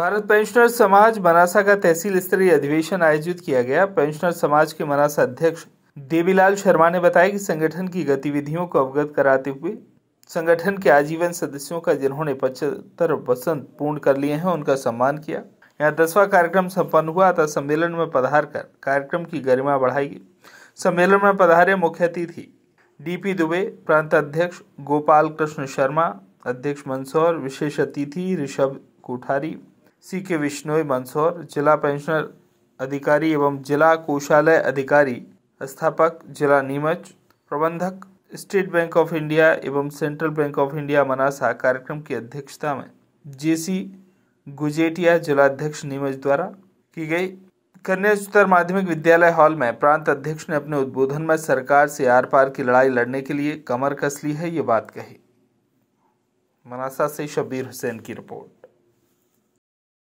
Bharat pensioner समाज मनासा का तहसील स्तरीय अधिवेशन आयोजित किया गया पेंशनर समाज के मनासा अध्यक्ष देवीलाल शर्मा ने बताया कि संगठन की गतिविधियों को अवगत कराते हुए संगठन के आजीवन सदस्यों का जिन्होंने पचहत्तर वसंत पूर्ण कर लिए हैं उनका सम्मान किया यहाँ दसवां कार्यक्रम संपन्न हुआ था सम्मेलन में पधार कर कार्यक्रम की गरिमा बढ़ाई गई सम्मेलन में पधारे मुख्य अतिथि डीपी दुबे प्रांत अध्यक्ष गोपाल कृष्ण शर्मा अध्यक्ष मंदसौर विशेष अतिथि ऋषभ कोठारी सी के विश्नोई मंदसौर जिला पेंशनर अधिकारी एवं जिला कोषालय अधिकारी स्थापक जिला नीमच प्रबंधक स्टेट बैंक ऑफ इंडिया एवं Central Bank of India Manasa कार्यक्रम की अध्यक्षता में जेसी गुजेटिया जिलाध्यक्ष नीमच द्वारा की गई कन्या उच्चतर माध्यमिक विद्यालय हॉल में प्रांत अध्यक्ष ने अपने उद्बोधन में सरकार से आर पार की लड़ाई लड़ने के लिए कमर कस ली है ये बात कही मनासा से शबीर हुसैन की रिपोर्ट